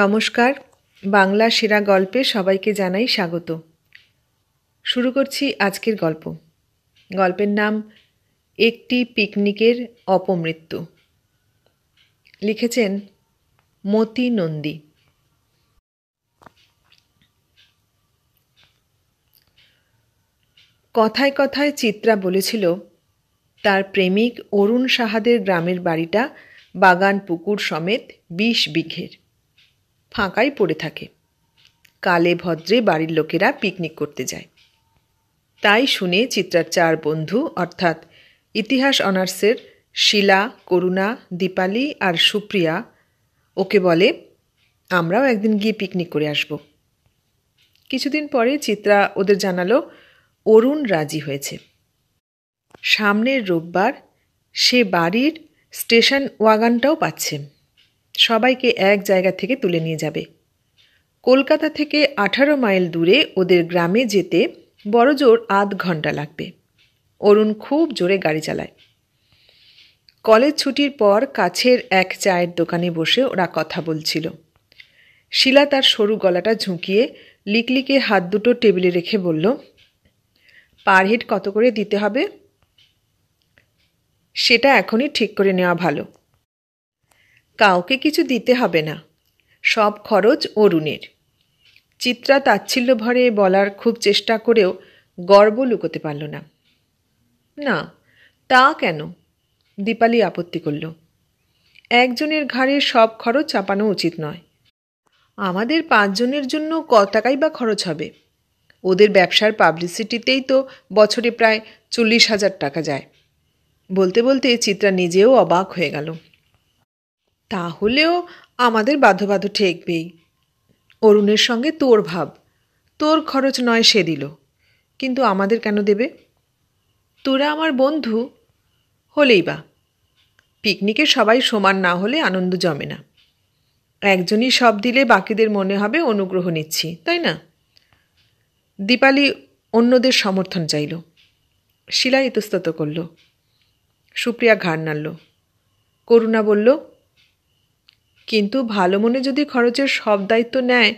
নমস্কার বাংলা সেরা গল্পে সবাইকে জানাই স্বাগত শুরু করছি আজকের গল্প গল্পের নাম একটি পিকনিকের অপমৃত্যু লিখেছেন মতি নন্দী কথায় কথায় চিত্রা বলেছিল তার প্রেমিক অরুণ সাহাদের গ্রামের বাড়িটা বাগান পুকুর সমেত বিশ বিঘের ফাঁকাই পড়ে থাকে কালে ভদ্রে বাড়ির লোকেরা পিকনিক করতে যায় তাই শুনে চিত্রার চার বন্ধু অর্থাৎ ইতিহাস অনার্সের শিলা করুণা দীপালি আর সুপ্রিয়া ওকে বলে আমরাও একদিন গিয়ে পিকনিক করে আসব কিছুদিন পরে চিত্রা ওদের জানালো অরুণ রাজি হয়েছে সামনের রোববার সে বাড়ির স্টেশন ওয়াগানটাও পাচ্ছে সবাইকে এক জায়গা থেকে তুলে নিয়ে যাবে কলকাতা থেকে আঠারো মাইল দূরে ওদের গ্রামে যেতে বড়জোর আধ ঘন্টা লাগবে অরুণ খুব জোরে গাড়ি চালায় কলেজ ছুটির পর কাছের এক চায়ের দোকানে বসে ওরা কথা বলছিল শিলা তার সরু গলাটা ঝুঁকিয়ে লিকলিকে হাত দুটো টেবিলে রেখে বলল পার হেড কত করে দিতে হবে সেটা এখনই ঠিক করে নেওয়া ভালো কাউকে কিছু দিতে হবে না সব খরচ অরুণের চিত্রা তাচ্ছিল্য ভরে বলার খুব চেষ্টা করেও গর্ব লুকোতে পারল না না তা কেন দীপালি আপত্তি করল একজনের ঘাড়ে সব খরচ চাপানো উচিত নয় আমাদের পাঁচজনের জন্য ক টাকাই বা খরচ হবে ওদের ব্যবসার পাবলিসিটিতেই তো বছরে প্রায় চল্লিশ হাজার টাকা যায় বলতে বলতে চিত্রা নিজেও অবাক হয়ে গেল তাহলেও আমাদের বাধ্যবাধ ঠেকবেই অরুণের সঙ্গে তোর ভাব তোর খরচ নয় সে দিল কিন্তু আমাদের কেন দেবে তোরা আমার বন্ধু হলেই বা পিকনিকে সবাই সমান না হলে আনন্দ জমে না একজনই সব দিলে বাকিদের মনে হবে অনুগ্রহ নিচ্ছি তাই না দীপালি অন্যদের সমর্থন চাইল শিলা ইতস্তত করল সুপ্রিয়া ঘাড় নাড়ল করুণা বলল কিন্তু ভালো মনে যদি খরচের সব দায়িত্ব নেয়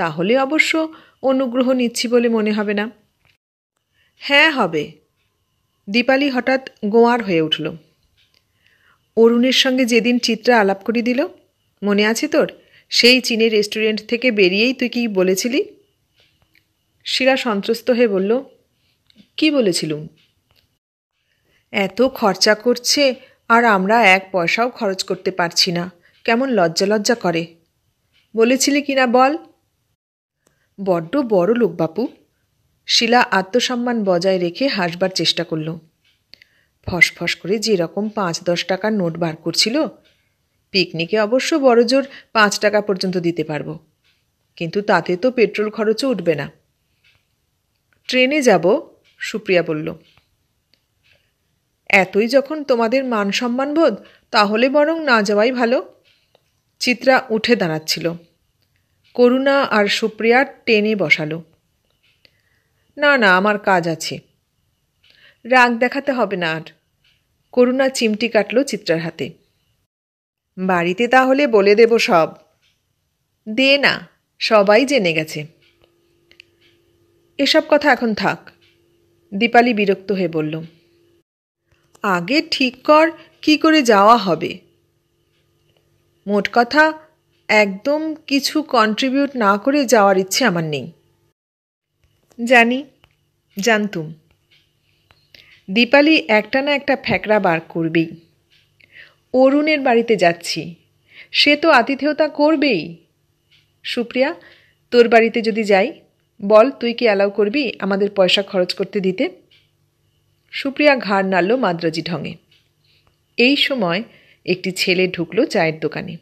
তাহলে অবশ্য অনুগ্রহ নিচ্ছি বলে মনে হবে না হ্যাঁ হবে দীপালি হঠাৎ গোয়ার হয়ে উঠল অরুণের সঙ্গে যেদিন চিত্রা আলাপ করে দিল মনে আছে তোর সেই চীনের রেস্টুরেন্ট থেকে বেরিয়েই তুই কি বলেছিলি শিরা সন্ত্রস্ত হয়ে বলল কি বলেছিলুম এত খরচা করছে আর আমরা এক পয়সাও খরচ করতে পারছি না কেমন লজ্জা লজ্জা করে বলেছিলি কিনা বল বড্ড বড় লোক বাপু শিলা আত্মসম্মান বজায় রেখে হাসবার চেষ্টা করল ফসফস করে যেরকম পাঁচ দশ টাকার নোট বার করছিল পিকনিকে অবশ্য বড়জোর পাঁচ টাকা পর্যন্ত দিতে পারবো কিন্তু তাতে তো পেট্রোল খরচও উঠবে না ট্রেনে যাব সুপ্রিয়া বলল এতই যখন তোমাদের মান সম্মান বোধ তাহলে বরং না যাওয়াই ভালো চিত্রা উঠে দাঁড়াচ্ছিল করুণা আর সুপ্রিয়া টেনে বসালো না না আমার কাজ আছে রাগ দেখাতে হবে না আর করুণা চিমটি কাটল চিত্রার হাতে বাড়িতে তাহলে বলে দেব সব দে না সবাই জেনে গেছে এসব কথা এখন থাক দীপালি বিরক্ত হয়ে বলল আগে ঠিক কর কি করে যাওয়া হবে মোট কথা একদম কিছু কন্ট্রিবিউট না করে যাওয়ার ইচ্ছে আমার নেই জানি জানতুম দীপালি একটা না একটা ফ্যাকড়া বার করবেই অরুণের বাড়িতে যাচ্ছি সে তো আতিথেয়তা করবেই সুপ্রিয়া তোর বাড়িতে যদি যাই বল তুই কি অ্যালাউ করবি আমাদের পয়সা খরচ করতে দিতে সুপ্রিয়া ঘাড় নাড়ল মাদ্রাজি ঢঙে এই সময় একটি ছেলে ঢুকলো চায়ের দোকানে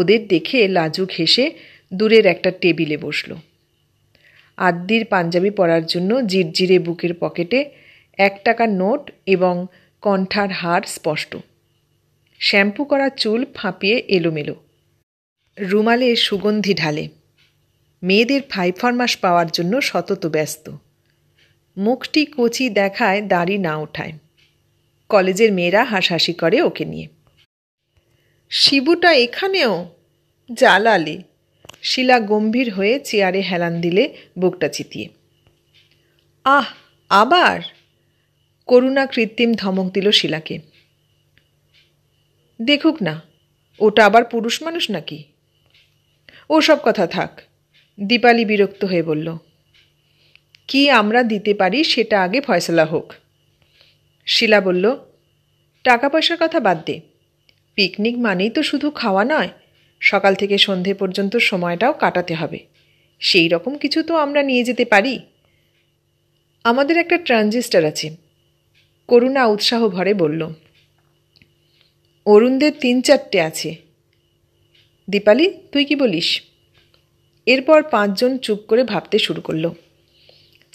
ওদের দেখে লাজু ঘেসে দূরের একটা টেবিলে বসল আদ্দির পাঞ্জাবি পরার জন্য জিরজিরে বুকের পকেটে এক টাকার নোট এবং কণ্ঠার হার স্পষ্ট শ্যাম্পু করা চুল ফাঁপিয়ে এলোমেলো রুমালে সুগন্ধি ঢালে মেয়েদের ফাইফরমাস পাওয়ার জন্য সতত ব্যস্ত মুখটি কচি দেখায় দাড়ি না ওঠায় কলেজের মেয়েরা হাসাহাসি করে ওকে নিয়ে শিবুটা এখানেও জ্বালালে শিলা গম্ভীর হয়ে চেয়ারে হেলান দিলে বুকটা চিতিয়ে আহ আবার করুণা কৃত্রিম ধমক দিল শিলাকে দেখুক না ওটা আবার পুরুষ মানুষ নাকি ও সব কথা থাক দীপালি বিরক্ত হয়ে বলল কি আমরা দিতে পারি সেটা আগে ফয়সলা হোক শিলা বলল টাকা পয়সার কথা বাদ দে পিকনিক মানেই তো শুধু খাওয়া নয় সকাল থেকে সন্ধে পর্যন্ত সময়টাও কাটাতে হবে সেই রকম কিছু তো আমরা নিয়ে যেতে পারি আমাদের একটা ট্রানজিস্টার আছে করুণা উৎসাহ ভরে বলল অরুণদের তিন চারটে আছে দীপালি তুই কি বলিস এরপর পাঁচজন চুপ করে ভাবতে শুরু করলো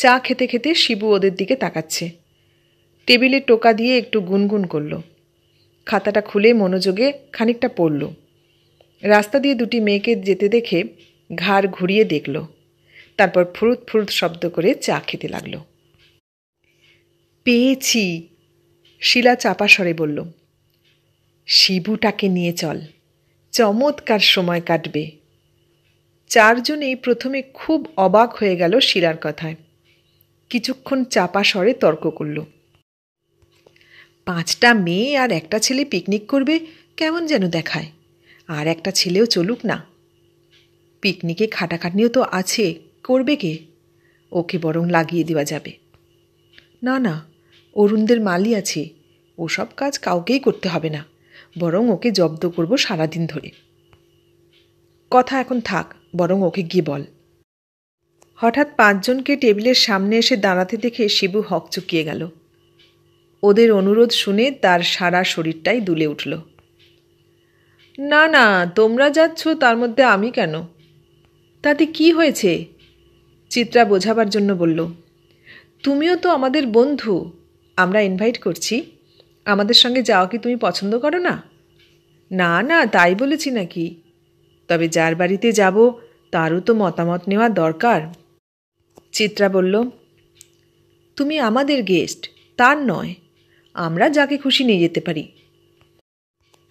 চা খেতে খেতে শিবু ওদের দিকে তাকাচ্ছে টেবিলে টোকা দিয়ে একটু গুনগুন করল খাতাটা খুলে মনোযোগে খানিকটা পড়ল রাস্তা দিয়ে দুটি মেয়েকে যেতে দেখে ঘাড় ঘুরিয়ে দেখল তারপর ফুরুত ফুরুত শব্দ করে চা খেতে লাগল পেয়েছি শিলা চাপা স্বরে বলল শিবুটাকে নিয়ে চল চমৎকার সময় কাটবে চারজনেই প্রথমে খুব অবাক হয়ে গেল শিলার কথায় কিছুক্ষণ চাপা স্বরে তর্ক করল পাঁচটা মেয়ে আর একটা ছেলে পিকনিক করবে কেমন যেন দেখায় আর একটা ছেলেও চলুক না পিকনিকে খাটাখাটনিও তো আছে করবে কে ওকে বরং লাগিয়ে দেওয়া যাবে না না অরুণদের মালি আছে ওসব কাজ কাউকেই করতে হবে না বরং ওকে জব্দ করব সারাদিন ধরে কথা এখন থাক বরং ওকে গিয়ে বল হঠাৎ পাঁচজনকে টেবিলের সামনে এসে দাঁড়াতে দেখে শিবু হক চুকিয়ে গেল ওদের অনুরোধ শুনে তার সারা শরীরটাই দুলে উঠল না না তোমরা যাচ্ছ তার মধ্যে আমি কেন তাতে কি হয়েছে চিত্রা বোঝাবার জন্য বলল তুমিও তো আমাদের বন্ধু আমরা ইনভাইট করছি আমাদের সঙ্গে যাওয়া কি তুমি পছন্দ করো না না না তাই বলেছি নাকি তবে যার বাড়িতে যাব তারও তো মতামত নেওয়া দরকার চিত্রা বলল তুমি আমাদের গেস্ট তার নয় আমরা যাকে খুশি নিয়ে যেতে পারি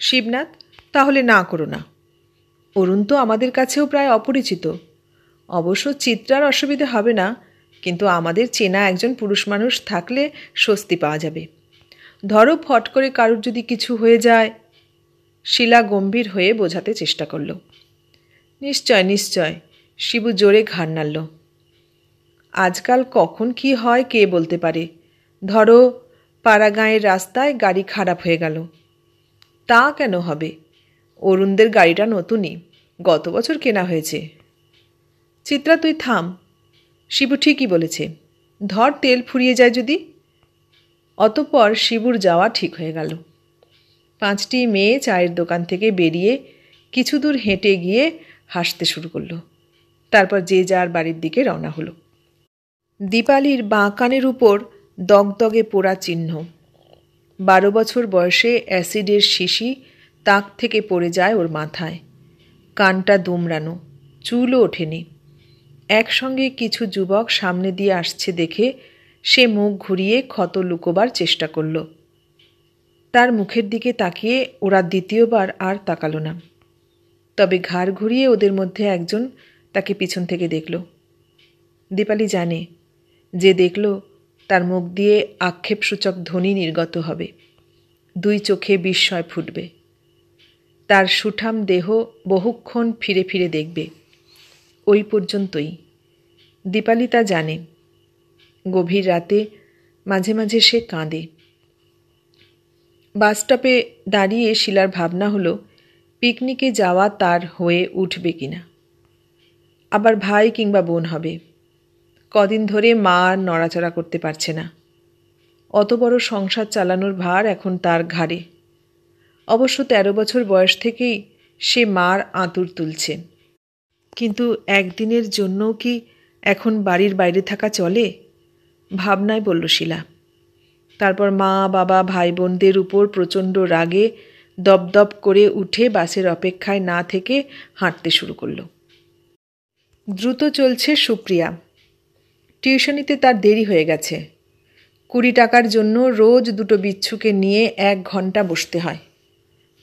শিবনাথ তাহলে না করো না অরুণ তো আমাদের কাছেও প্রায় অপরিচিত অবশ্য চিত্রার অসুবিধে হবে না কিন্তু আমাদের চেনা একজন পুরুষ মানুষ থাকলে স্বস্তি পাওয়া যাবে ধরো ফট করে কারুর যদি কিছু হয়ে যায় শিলা গম্ভীর হয়ে বোঝাতে চেষ্টা করল নিশ্চয় নিশ্চয় শিবু জোরে ঘাড় নাড়ল আজকাল কখন কি হয় কে বলতে পারে ধরো পাড়াগাঁয়ের রাস্তায় গাড়ি খারাপ হয়ে গেল তা কেন হবে অরুণদের গাড়িটা নতুনই গত বছর কেনা হয়েছে চিত্রা তুই থাম শিবু ঠিকই বলেছে ধর তেল ফুরিয়ে যায় যদি অতপর শিবুর যাওয়া ঠিক হয়ে গেল পাঁচটি মেয়ে চায়ের দোকান থেকে বেরিয়ে কিছু দূর হেঁটে গিয়ে হাসতে শুরু করলো তারপর যে যার বাড়ির দিকে রওনা হলো দীপালির বাঁ কানের উপর দগদগে পোড়া চিহ্ন বারো বছর বয়সে অ্যাসিডের শিশি তাক থেকে পড়ে যায় ওর মাথায় কানটা দুমড়ানো চুলও ওঠেনি একসঙ্গে কিছু যুবক সামনে দিয়ে আসছে দেখে সে মুখ ঘুরিয়ে ক্ষত লুকোবার চেষ্টা করল তার মুখের দিকে তাকিয়ে ওরা দ্বিতীয়বার আর তাকালো না তবে ঘাড় ঘুরিয়ে ওদের মধ্যে একজন তাকে পিছন থেকে দেখল দীপালি জানে যে দেখল তার মুখ দিয়ে আক্ষেপসূচক ধ্বনি নির্গত হবে দুই চোখে বিস্ময় ফুটবে তার সুঠাম দেহ বহুক্ষণ ফিরে ফিরে দেখবে ওই পর্যন্তই দীপালি তা জানে গভীর রাতে মাঝে মাঝে সে কাঁদে বাসস্টপে দাঁড়িয়ে শিলার ভাবনা হলো পিকনিকে যাওয়া তার হয়ে উঠবে কিনা আবার ভাই কিংবা বোন হবে কদিন ধরে মা আর নড়াচড়া করতে পারছে না অত বড় সংসার চালানোর ভার এখন তার ঘাড়ে অবশ্য ১৩ বছর বয়স থেকেই সে মার আঁতুর তুলছে কিন্তু একদিনের জন্যও কি এখন বাড়ির বাইরে থাকা চলে ভাবনায় বলল শিলা তারপর মা বাবা ভাই বোনদের উপর প্রচণ্ড রাগে দপদপ করে উঠে বাসের অপেক্ষায় না থেকে হাঁটতে শুরু করল দ্রুত চলছে সুপ্রিয়া টিউশনিতে তার দেরি হয়ে গেছে কুড়ি টাকার জন্য রোজ দুটো বিচ্ছুকে নিয়ে এক ঘন্টা বসতে হয়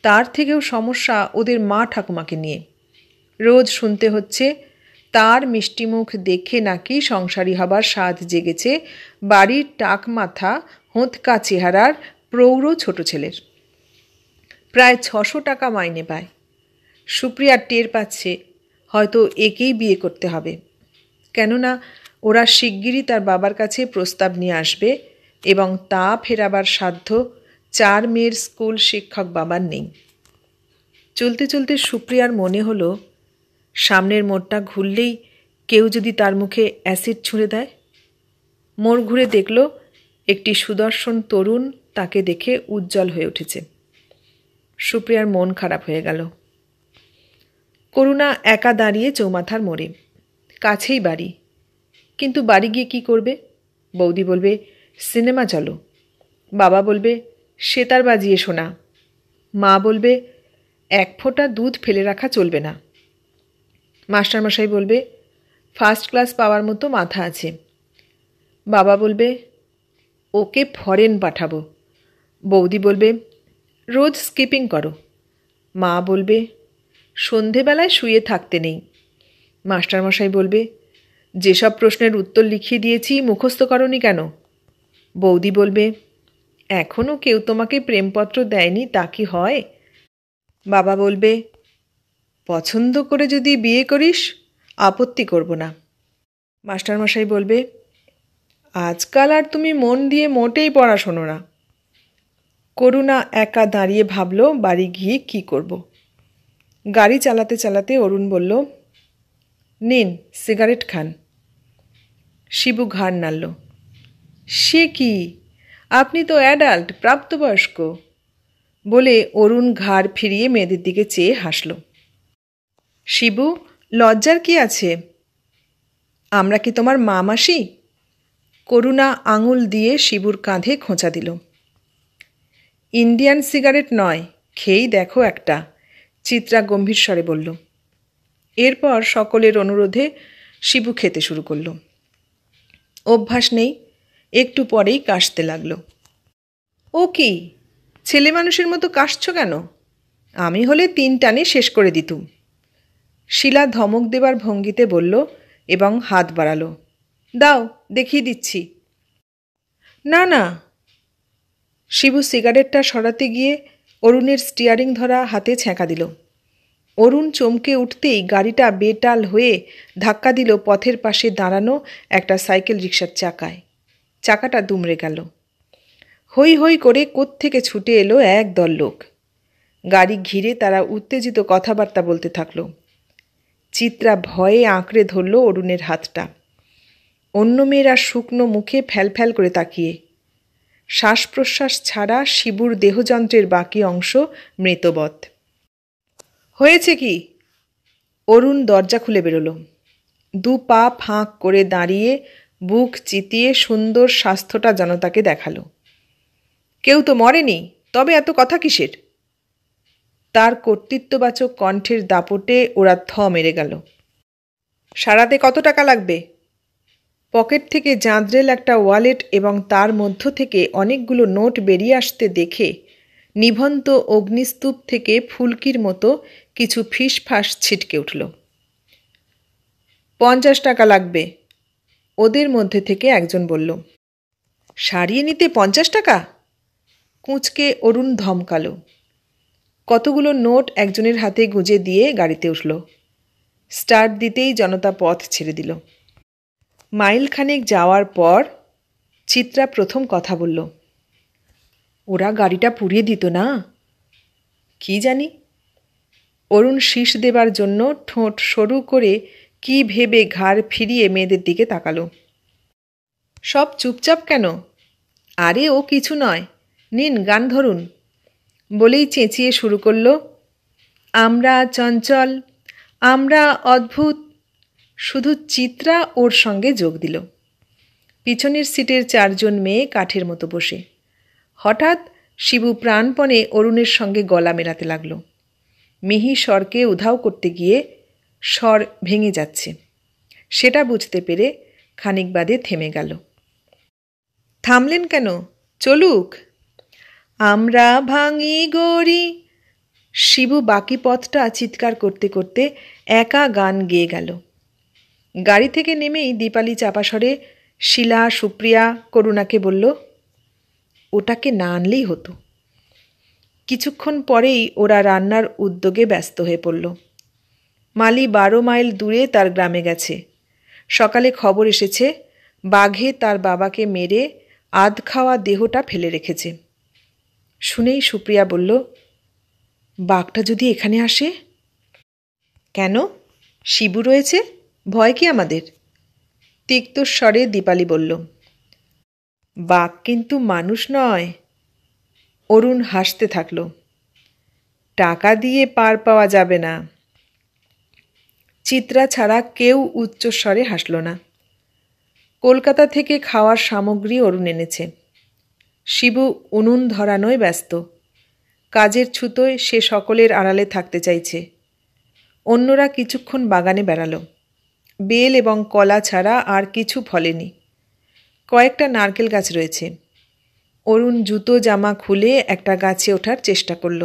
তার থেকেও সমস্যা ওদের মা ঠাকুমাকে নিয়ে রোজ শুনতে হচ্ছে তার মিষ্টিমুখ দেখে নাকি সংসারী হবার স্বাদ জেগেছে বাড়ির টাক মাথা হোঁতকা চেহারার প্রৌঢ় ছোট ছেলের প্রায় ছশো টাকা মাইনে পায় সুপ্রিয়া টের পাচ্ছে হয়তো একেই বিয়ে করতে হবে কেননা ওরা শিগগিরই তার বাবার কাছে প্রস্তাব নিয়ে আসবে এবং তা ফেরাবার সাধ্য চার মেয়ের স্কুল শিক্ষক বাবার নেই চলতে চলতে সুপ্রিয়ার মনে হলো সামনের মোড়টা ঘুরলেই কেউ যদি তার মুখে অ্যাসিড ছুঁড়ে দেয় মোড় ঘুরে দেখল একটি সুদর্শন তরুণ তাকে দেখে উজ্জ্বল হয়ে উঠেছে সুপ্রিয়ার মন খারাপ হয়ে গেল করুণা একা দাঁড়িয়ে চৌমাথার মোড়ে কাছেই বাড়ি কিন্তু বাড়ি গিয়ে কি করবে বৌদি বলবে সিনেমা চলো বাবা বলবে সেতার বাজিয়ে শোনা মা বলবে এক ফোঁটা দুধ ফেলে রাখা চলবে না মাস্টারমশাই বলবে ফার্স্ট ক্লাস পাওয়ার মতো মাথা আছে বাবা বলবে ওকে ফরেন পাঠাবো বৌদি বলবে রোজ স্কিপিং করো মা বলবে সন্ধেবেলায় শুয়ে থাকতে নেই মাস্টারমশাই বলবে যেসব প্রশ্নের উত্তর লিখিয়ে দিয়েছি মুখস্থ করনি কেন বৌদি বলবে এখনও কেউ তোমাকে প্রেমপত্র দেয়নি তা কি হয় বাবা বলবে পছন্দ করে যদি বিয়ে করিস আপত্তি করব না মাস্টারমশাই বলবে আজকাল আর তুমি মন দিয়ে মোটেই পড়াশোনো না করুণা একা দাঁড়িয়ে ভাবল বাড়ি গিয়ে কি করব। গাড়ি চালাতে চালাতে অরুণ বলল নিন সিগারেট খান শিবু ঘাড় নাড়ল সে কি আপনি তো অ্যাডাল্ট প্রাপ্তবয়স্ক বলে অরুণ ঘাড় ফিরিয়ে মেয়েদের দিকে চেয়ে হাসল শিবু লজ্জার কি আছে আমরা কি তোমার মা মাসি করুণা আঙুল দিয়ে শিবুর কাঁধে খোঁচা দিল ইন্ডিয়ান সিগারেট নয় খেয়েই দেখো একটা চিত্রা গম্ভীর স্বরে বলল এরপর সকলের অনুরোধে শিবু খেতে শুরু করলো অভ্যাস নেই একটু পরেই কাশতে লাগলো ও কি ছেলে মানুষের মতো কাশছ কেন আমি হলে তিন টানে শেষ করে দিতুম শিলা ধমক দেবার ভঙ্গিতে বলল এবং হাত বাড়ালো দাও দেখিয়ে দিচ্ছি না না শিবু সিগারেটটা সরাতে গিয়ে অরুণের স্টিয়ারিং ধরা হাতে ছ্যাঁকা দিল অরুণ চমকে উঠতেই গাড়িটা বেটাল হয়ে ধাক্কা দিল পথের পাশে দাঁড়ানো একটা সাইকেল রিক্সার চাকায় চাকাটা দুমড়ে গেল হই হই করে কোত্থেকে ছুটে এলো একদল লোক গাড়ি ঘিরে তারা উত্তেজিত কথাবার্তা বলতে থাকলো চিত্রা ভয়ে আঁকড়ে ধরল অরুণের হাতটা অন্য মেয়েরা শুকনো মুখে ফ্যালফ্যাল করে তাকিয়ে শ্বাস প্রশ্বাস ছাড়া শিবুর দেহযন্ত্রের বাকি অংশ মৃতবধ হয়েছে কি অরুণ দরজা খুলে বেরোলো দু পা ফাঁক করে দাঁড়িয়ে বুক চিতিয়ে সুন্দর স্বাস্থ্যটা তাকে দেখালো কেউ তো মরেনি তবে এত কথা কিসের তার কর্তৃত্ববাচক কণ্ঠের দাপটে ওরা থ মেরে গেল সারাতে কত টাকা লাগবে পকেট থেকে জাঁদরেল একটা ওয়ালেট এবং তার মধ্য থেকে অনেকগুলো নোট বেরিয়ে আসতে দেখে নিভন্ত অগ্নিস্তূপ থেকে ফুলকির মতো কিছু ফিস ফাঁস ছিটকে উঠল পঞ্চাশ টাকা লাগবে ওদের মধ্যে থেকে একজন বলল সারিয়ে নিতে পঞ্চাশ টাকা কুঁচকে অরুণ ধমকালো কতগুলো নোট একজনের হাতে গুঁজে দিয়ে গাড়িতে উঠল স্টার্ট দিতেই জনতা পথ ছেড়ে দিল মাইলখানেক যাওয়ার পর চিত্রা প্রথম কথা বলল ওরা গাড়িটা পুড়িয়ে দিত না কি জানি অরুণ শীষ দেবার জন্য ঠোঁট সরু করে কি ভেবে ঘাড় ফিরিয়ে মেয়েদের দিকে তাকালো সব চুপচাপ কেন আরে ও কিছু নয় নিন গান ধরুন বলেই চেঁচিয়ে শুরু করল আমরা চঞ্চল আমরা অদ্ভুত শুধু চিত্রা ওর সঙ্গে যোগ দিল পিছনের সিটের চারজন মেয়ে কাঠের মতো বসে হঠাৎ শিবু প্রাণপণে অরুণের সঙ্গে গলা মেলাতে লাগলো মিহি স্বরকে উধাও করতে গিয়ে স্বর ভেঙে যাচ্ছে সেটা বুঝতে পেরে খানিক বাদে থেমে গেল থামলেন কেন চলুক আমরা ভাঙি গড়ি শিবু বাকি পথটা চিৎকার করতে করতে একা গান গেয়ে গেল গাড়ি থেকে নেমেই দীপালি চাপাসরে শিলা সুপ্রিয়া করুণাকে বলল ওটাকে না আনলেই হতো কিছুক্ষণ পরেই ওরা রান্নার উদ্যোগে ব্যস্ত হয়ে পড়ল মালি বারো মাইল দূরে তার গ্রামে গেছে সকালে খবর এসেছে বাঘে তার বাবাকে মেরে আধ খাওয়া দেহটা ফেলে রেখেছে শুনেই সুপ্রিয়া বলল বাঘটা যদি এখানে আসে কেন শিবু রয়েছে ভয় কি আমাদের তিক্তস্বরে দীপালি বলল বাঘ কিন্তু মানুষ নয় অরুণ হাসতে থাকল টাকা দিয়ে পার পাওয়া যাবে না চিত্রা ছাড়া কেউ উচ্চস্বরে হাসল না কলকাতা থেকে খাওয়ার সামগ্রী অরুণ এনেছে শিবু উনুন ধরানোয় ব্যস্ত কাজের ছুতোয় সে সকলের আড়ালে থাকতে চাইছে অন্যরা কিছুক্ষণ বাগানে বেড়াল বেল এবং কলা ছাড়া আর কিছু ফলেনি কয়েকটা নারকেল গাছ রয়েছে অরুণ জুতো জামা খুলে একটা গাছে ওঠার চেষ্টা করল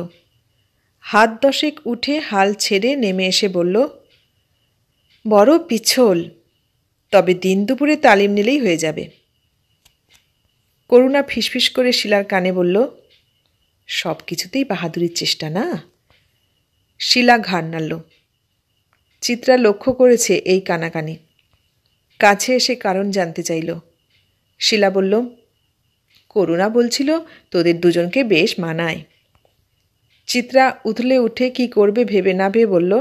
হাত দশেক উঠে হাল ছেড়ে নেমে এসে বলল বড় পিছল তবে দিন দুপুরে তালিম নিলেই হয়ে যাবে করুণা ফিসফিস করে শিলার কানে বলল সব কিছুতেই বাহাদুরির চেষ্টা না শিলা ঘাড় নাড়ল চিত্রা লক্ষ্য করেছে এই কানাকানি কাছে এসে কারণ জানতে চাইল শিলা বলল করুণা বলছিল তোদের দুজনকে বেশ মানায় চিত্রা উথলে উঠে কি করবে ভেবে না ভেবে বলল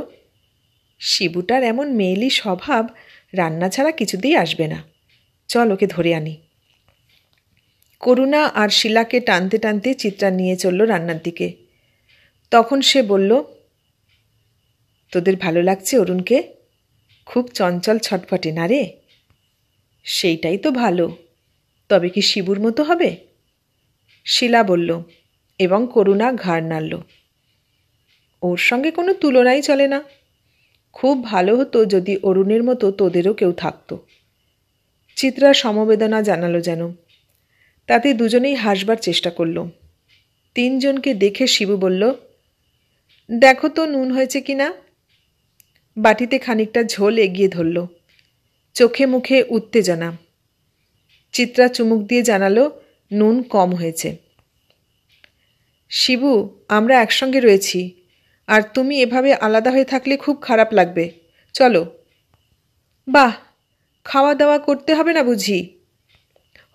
শিবুটার এমন মেয়েলি স্বভাব রান্না ছাড়া কিছুতেই আসবে না চল ওকে ধরে আনি করুণা আর শিলাকে টানতে টানতে চিত্রা নিয়ে চলল রান্নার দিকে তখন সে বলল তোদের ভালো লাগছে অরুণকে খুব চঞ্চল ছটফটে না রে সেইটাই তো ভালো তবে কি শিবুর মতো হবে শিলা বলল এবং করুণা ঘাড় নাড়ল ওর সঙ্গে কোনো তুলনাই চলে না খুব ভালো হতো যদি অরুণের মতো তোদেরও কেউ থাকতো চিত্রা সমবেদনা জানালো যেন তাতে দুজনেই হাসবার চেষ্টা করল তিনজনকে দেখে শিবু বলল দেখো তো নুন হয়েছে কি না বাটিতে খানিকটা ঝোল এগিয়ে ধরল চোখে মুখে উত্তেজনা চিত্রা চুমুক দিয়ে জানালো নুন কম হয়েছে শিবু আমরা একসঙ্গে রয়েছি আর তুমি এভাবে আলাদা হয়ে থাকলে খুব খারাপ লাগবে চলো বাহ খাওয়া দাওয়া করতে হবে না বুঝি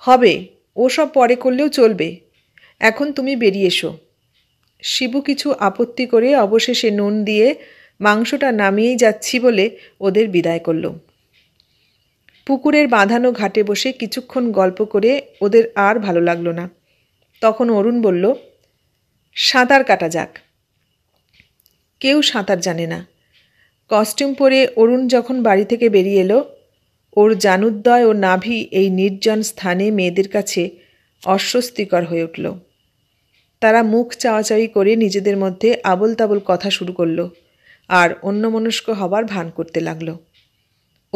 হবে ওসব পরে করলেও চলবে এখন তুমি বেরিয়ে এসো শিবু কিছু আপত্তি করে অবশেষে নুন দিয়ে মাংসটা নামিয়েই যাচ্ছি বলে ওদের বিদায় করলো পুকুরের বাঁধানো ঘাটে বসে কিছুক্ষণ গল্প করে ওদের আর ভালো লাগলো না তখন অরুণ বলল সাঁতার কাটা যাক কেউ সাঁতার জানে না কস্টিউম পরে অরুণ যখন বাড়ি থেকে বেরিয়ে এলো ওর জানুদ্দয় ও নাভি এই নির্জন স্থানে মেয়েদের কাছে অস্বস্তিকর হয়ে উঠল তারা মুখ চাওয়াচাওয়ি করে নিজেদের মধ্যে আবল তাবল কথা শুরু করলো আর অন্যমনস্ক হবার ভান করতে লাগলো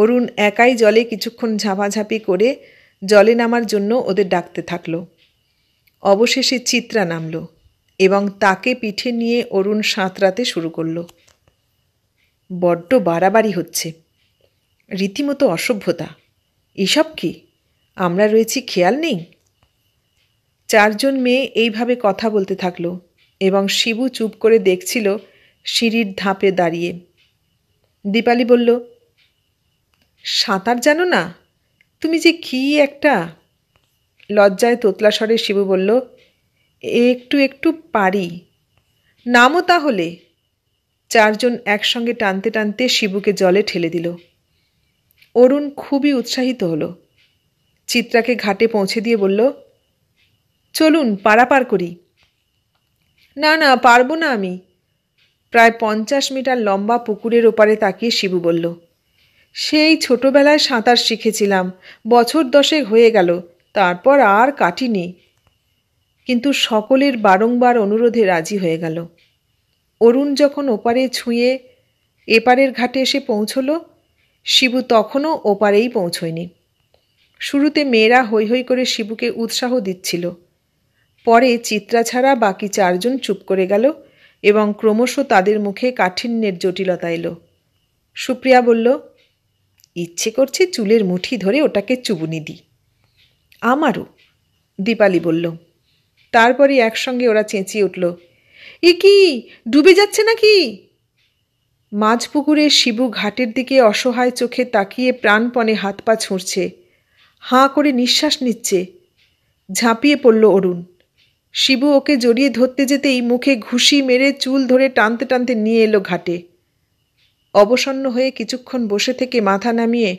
অরুণ একাই জলে কিছুক্ষণ ঝাঁপাঝাঁপি করে জলে নামার জন্য ওদের ডাকতে থাকল অবশেষে চিত্রা নামল এবং তাকে পিঠে নিয়ে অরুণ সাঁতরাতে শুরু করল বড্ড বাড়াবাড়ি হচ্ছে রীতিমতো অসভ্যতা এসব কি আমরা রয়েছি খেয়াল নেই চারজন মেয়ে এইভাবে কথা বলতে থাকলো এবং শিবু চুপ করে দেখছিল সিঁড়ির ধাপে দাঁড়িয়ে দীপালি বলল সাঁতার জানো না তুমি যে কি একটা লজ্জায় তোতলা স্বরে শিবু বলল একটু একটু পারি নামও তাহলে চারজন একসঙ্গে টানতে টানতে শিবুকে জলে ঠেলে দিল অরুণ খুবই উৎসাহিত হলো চিত্রাকে ঘাটে পৌঁছে দিয়ে বলল চলুন পারাপার করি না না পারবো না আমি প্রায় পঞ্চাশ মিটার লম্বা পুকুরের ওপারে তাকিয়ে শিবু বলল সেই ছোটবেলায় সাঁতার শিখেছিলাম বছর দশেক হয়ে গেল তারপর আর কাটিনি কিন্তু সকলের বারংবার অনুরোধে রাজি হয়ে গেল অরুণ যখন ওপারে ছুঁয়ে এপারের ঘাটে এসে পৌঁছল শিবু তখনও ওপারেই পৌঁছয়নি শুরুতে মেয়েরা হৈ হৈ করে শিবুকে উৎসাহ দিচ্ছিল পরে চিত্রা ছাড়া বাকি চারজন চুপ করে গেল এবং ক্রমশ তাদের মুখে কাঠিন্যের জটিলতা এলো সুপ্রিয়া বলল ইচ্ছে করছে চুলের মুঠি ধরে ওটাকে চুবুনি দিই আমারও দীপালি বলল তারপরে একসঙ্গে ওরা চেঁচিয়ে উঠল এ কি ডুবে যাচ্ছে নাকি মাঝ পুকুরে শিবু ঘাটের দিকে অসহায় চোখে তাকিয়ে প্রাণপণে হাত পা ছুঁড়ছে হাঁ করে নিঃশ্বাস নিচ্ছে ঝাঁপিয়ে পড়ল অরুণ শিবু ওকে জড়িয়ে ধরতে যেতেই মুখে ঘুষি মেরে চুল ধরে টানতে টানতে নিয়ে এলো ঘাটে অবসন্ন হয়ে কিছুক্ষণ বসে থেকে মাথা নামিয়ে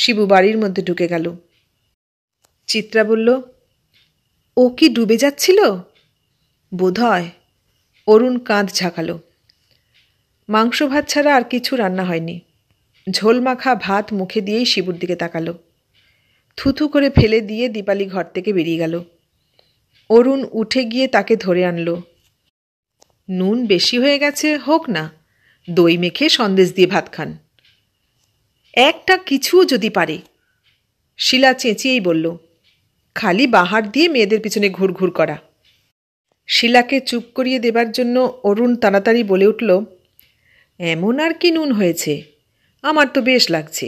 শিবু বাড়ির মধ্যে ঢুকে গেল চিত্রা বলল ও কি ডুবে যাচ্ছিল বোধহয় অরুণ কাঁধ ঝাঁকাল মাংস ভাত ছাড়া আর কিছু রান্না হয়নি ঝোল মাখা ভাত মুখে দিয়েই শিবুর দিকে তাকালো থুথু করে ফেলে দিয়ে দীপালি ঘর থেকে বেরিয়ে গেল অরুণ উঠে গিয়ে তাকে ধরে আনল নুন বেশি হয়ে গেছে হোক না দই মেখে সন্দেশ দিয়ে ভাত খান একটা কিছু যদি পারে শিলা চেঁচিয়েই বলল খালি বাহার দিয়ে মেয়েদের পিছনে ঘুর ঘুর করা শিলাকে চুপ করিয়ে দেবার জন্য অরুণ তাড়াতাড়ি বলে উঠল এমন আর কি নুন হয়েছে আমার তো বেশ লাগছে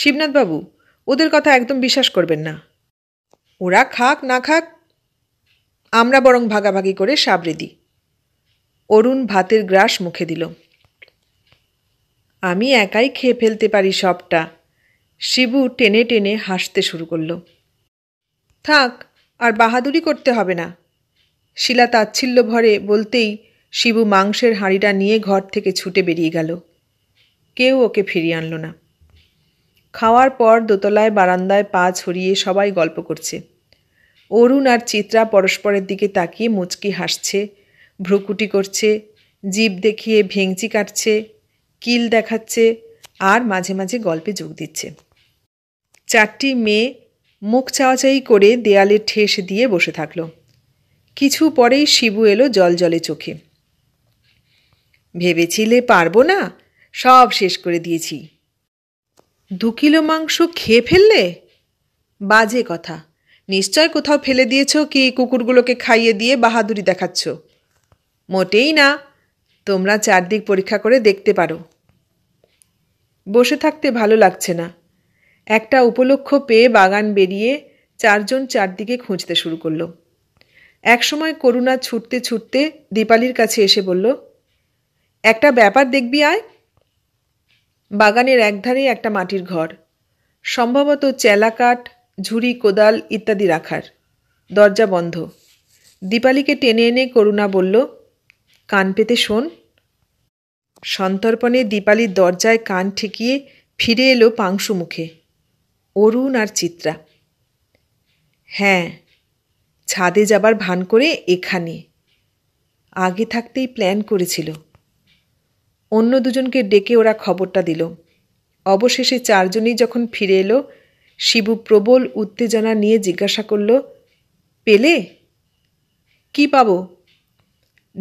শিবনাথবাবু ওদের কথা একদম বিশ্বাস করবেন না ওরা খাক না খাক আমরা বরং ভাগাভাগি করে সাবড়ে দিই অরুণ ভাতের গ্রাস মুখে দিল আমি একাই খেয়ে ফেলতে পারি সবটা শিবু টেনে টেনে হাসতে শুরু করল থাক আর বাহাদুরি করতে হবে না শিলা তাচ্ছিল্য ভরে বলতেই শিবু মাংসের হাঁড়িটা নিয়ে ঘর থেকে ছুটে বেরিয়ে গেল কেউ ওকে ফিরিয়ে আনল না খাওয়ার পর দোতলায় বারান্দায় পা ছড়িয়ে সবাই গল্প করছে অরুণ আর চিত্রা পরস্পরের দিকে তাকিয়ে মুচকি হাসছে ভ্রুকুটি করছে জীব দেখিয়ে ভেংচি কাটছে কিল দেখাচ্ছে আর মাঝে মাঝে গল্পে যোগ দিচ্ছে চারটি মেয়ে মুখ চাওয়াচাই করে দেয়ালে ঠেস দিয়ে বসে থাকলো কিছু পরেই শিবু এলো জল জলে চোখে ভেবেছিলে পারবো না সব শেষ করে দিয়েছি দু কিলো মাংস খেয়ে ফেললে বাজে কথা নিশ্চয় কোথাও ফেলে দিয়েছ কি কুকুরগুলোকে খাইয়ে দিয়ে বাহাদুরি দেখাচ্ছ মোটেই না তোমরা চারদিক পরীক্ষা করে দেখতে পারো বসে থাকতে ভালো লাগছে না একটা উপলক্ষ পেয়ে বাগান বেরিয়ে চারজন চারদিকে খুঁজতে শুরু করলো একসময় করুণা ছুটতে ছুটতে দীপালির কাছে এসে বলল একটা ব্যাপার দেখবি আয় বাগানের একধারে একটা মাটির ঘর সম্ভবত চেলাকাঠ ঝুড়ি কোদাল ইত্যাদি রাখার দরজা বন্ধ দীপালিকে টেনে এনে করুণা বলল কান পেতে শোন সন্তর্পণে দীপালির দরজায় কান ঠেকিয়ে ফিরে এলো পাংশু মুখে অরুণ আর চিত্রা হ্যাঁ ছাদে যাবার ভান করে এখানে আগে থাকতেই প্ল্যান করেছিল অন্য দুজনকে ডেকে ওরা খবরটা দিল অবশেষে চারজনই যখন ফিরে এলো শিবু প্রবল উত্তেজনা নিয়ে জিজ্ঞাসা করল পেলে কি পাবো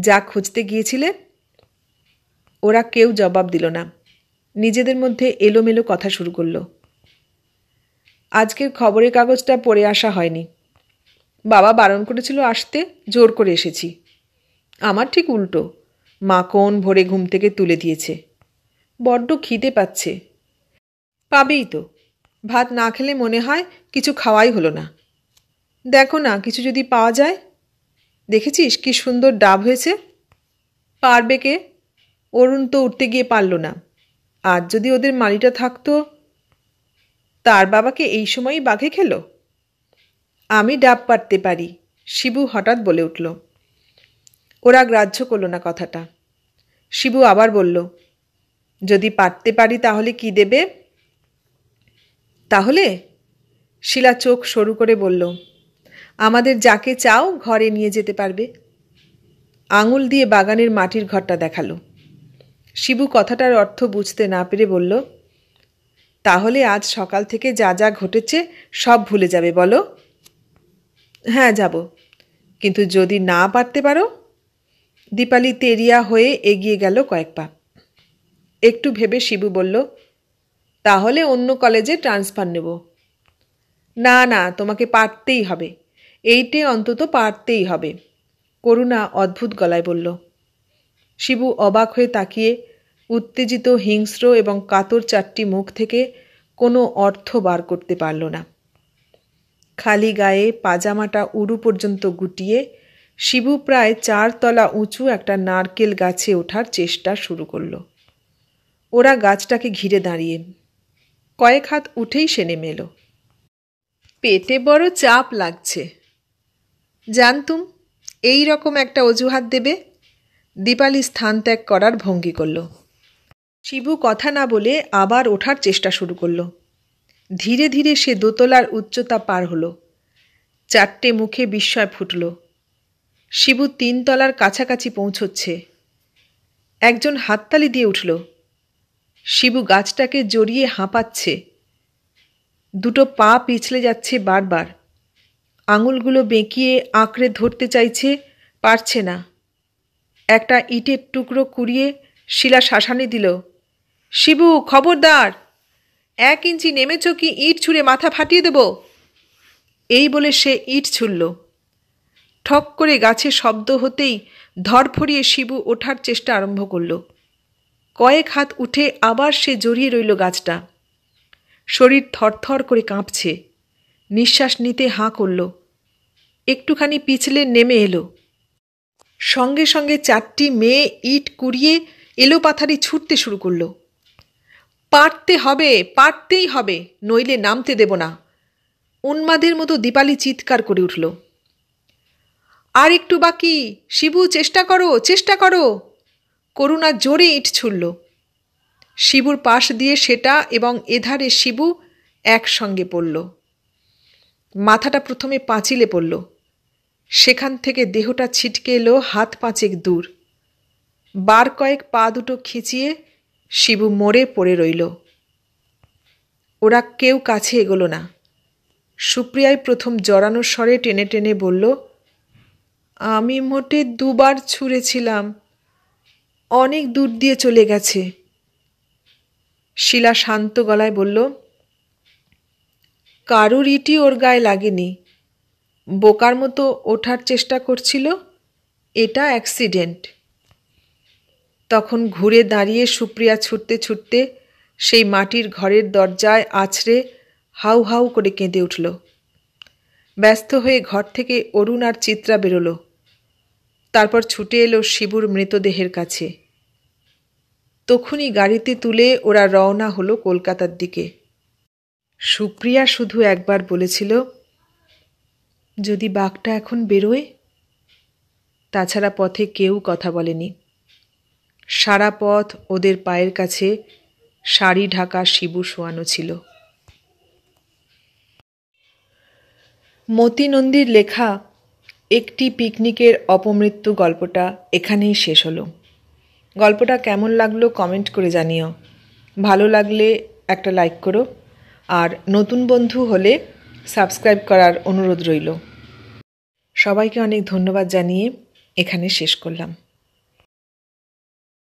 যা খুঁজতে গিয়েছিলে ওরা কেউ জবাব দিল না নিজেদের মধ্যে এলোমেলো কথা শুরু করলো আজকের খবরের কাগজটা পড়ে আসা হয়নি বাবা বারণ করেছিল আসতে জোর করে এসেছি আমার ঠিক উল্টো মা কোন ভোরে ঘুম থেকে তুলে দিয়েছে বড্ড খিদে পাচ্ছে পাবেই তো ভাত না খেলে মনে হয় কিছু খাওয়াই হলো না দেখো না কিছু যদি পাওয়া যায় দেখেছিস কি সুন্দর ডাব হয়েছে পারবে কে অরুণ তো উঠতে গিয়ে পারল না আর যদি ওদের মালিটা থাকতো তার বাবাকে এই সময়ই বাঘে খেল আমি ডাব পারতে পারি শিবু হঠাৎ বলে উঠল ওরা গ্রাহ্য করল না কথাটা শিবু আবার বলল যদি পারতে পারি তাহলে কি দেবে তাহলে শিলা চোখ সরু করে বলল আমাদের যাকে চাও ঘরে নিয়ে যেতে পারবে আঙুল দিয়ে বাগানের মাটির ঘরটা দেখালো শিবু কথাটার অর্থ বুঝতে না পেরে বলল তাহলে আজ সকাল থেকে যা যা ঘটেছে সব ভুলে যাবে বলো হ্যাঁ যাব কিন্তু যদি না পারতে পারো দীপালি তেরিয়া হয়ে এগিয়ে গেল কয়েক পা একটু ভেবে শিবু বলল তাহলে অন্য কলেজে ট্রান্সফার নেব না না তোমাকে পারতেই হবে এইটে অন্তত পারতেই হবে করুণা অদ্ভুত গলায় বলল শিবু অবাক হয়ে তাকিয়ে উত্তেজিত হিংস্র এবং কাতর চারটি মুখ থেকে কোনো অর্থ বার করতে পারল না খালি গায়ে পাজামাটা উড়ু পর্যন্ত গুটিয়ে শিবু প্রায় চারতলা উঁচু একটা নারকেল গাছে ওঠার চেষ্টা শুরু করল ওরা গাছটাকে ঘিরে দাঁড়িয়ে কয়েক হাত উঠেই সে নেমে এলো পেটে বড় চাপ লাগছে জানতুম এই রকম একটা অজুহাত দেবে দীপালি স্থান ত্যাগ করার ভঙ্গি করল শিবু কথা না বলে আবার ওঠার চেষ্টা শুরু করল ধীরে ধীরে সে দোতলার উচ্চতা পার হলো চারটে মুখে বিস্ময় ফুটল শিবু তিনতলার কাছাকাছি পৌঁছচ্ছে একজন হাততালি দিয়ে উঠল শিবু গাছটাকে জড়িয়ে হাঁপাচ্ছে দুটো পা পিছলে যাচ্ছে বারবার আঙুলগুলো বেঁকিয়ে আঁকড়ে ধরতে চাইছে পারছে না একটা ইটের টুকরো কুড়িয়ে শিলা শাসানি দিল শিবু খবরদার এক ইঞ্চি নেমেছ কি ইট ছুঁড়ে মাথা ফাটিয়ে দেব এই বলে সে ইট ছুঁড়ল ঠক করে গাছে শব্দ হতেই ধরফরিয়ে শিবু ওঠার চেষ্টা আরম্ভ করল কয়েক হাত উঠে আবার সে জড়িয়ে রইল গাছটা শরীর থরথর করে কাঁপছে নিঃশ্বাস নিতে হাঁ করল একটুখানি পিছলে নেমে এলো সঙ্গে সঙ্গে চারটি মেয়ে ইট কুড়িয়ে এলো পাথারি ছুটতে শুরু করল পারতে হবে পারতেই হবে নইলে নামতে দেব না উন্মাদের মতো দীপালি চিৎকার করে উঠল আর একটু বাকি শিবু চেষ্টা করো চেষ্টা করো করুণা জোরে ইট ছুড়ল শিবুর পাশ দিয়ে সেটা এবং এধারে শিবু একসঙ্গে পড়ল মাথাটা প্রথমে পাঁচিলে পড়ল সেখান থেকে দেহটা ছিটকে এলো হাত পাঁচেক দূর বার কয়েক পা দুটো খিচিয়ে শিবু মরে পড়ে রইল ওরা কেউ কাছে এগোলো না সুপ্রিয়াই প্রথম জড়ানো স্বরে টেনে টেনে বলল আমি মোটে দুবার ছুঁড়েছিলাম অনেক দূর দিয়ে চলে গেছে শিলা শান্ত গলায় বলল কারুর ইটি ওর গায়ে লাগেনি বোকার মতো ওঠার চেষ্টা করছিল এটা অ্যাক্সিডেন্ট তখন ঘুরে দাঁড়িয়ে সুপ্রিয়া ছুটতে ছুটতে সেই মাটির ঘরের দরজায় আছড়ে হাউ হাউ করে কেঁদে উঠল ব্যস্ত হয়ে ঘর থেকে অরুণ আর চিত্রা বেরোলো তারপর ছুটে এলো শিবুর মৃতদেহের কাছে তখনই গাড়িতে তুলে ওরা রওনা হলো কলকাতার দিকে সুপ্রিয়া শুধু একবার বলেছিল যদি বাঘটা এখন বেরোয় তাছাড়া পথে কেউ কথা বলেনি সারা পথ ওদের পায়ের কাছে শাড়ি ঢাকা শিবু শোয়ানো ছিল মতি নন্দীর লেখা একটি পিকনিকের অপমৃত্যু গল্পটা এখানেই শেষ হলো গল্পটা কেমন লাগলো কমেন্ট করে জানিও ভালো লাগলে একটা লাইক করো আর নতুন বন্ধু হলে সাবস্ক্রাইব করার অনুরোধ রইল সবাইকে অনেক ধন্যবাদ জানিয়ে এখানে শেষ করলাম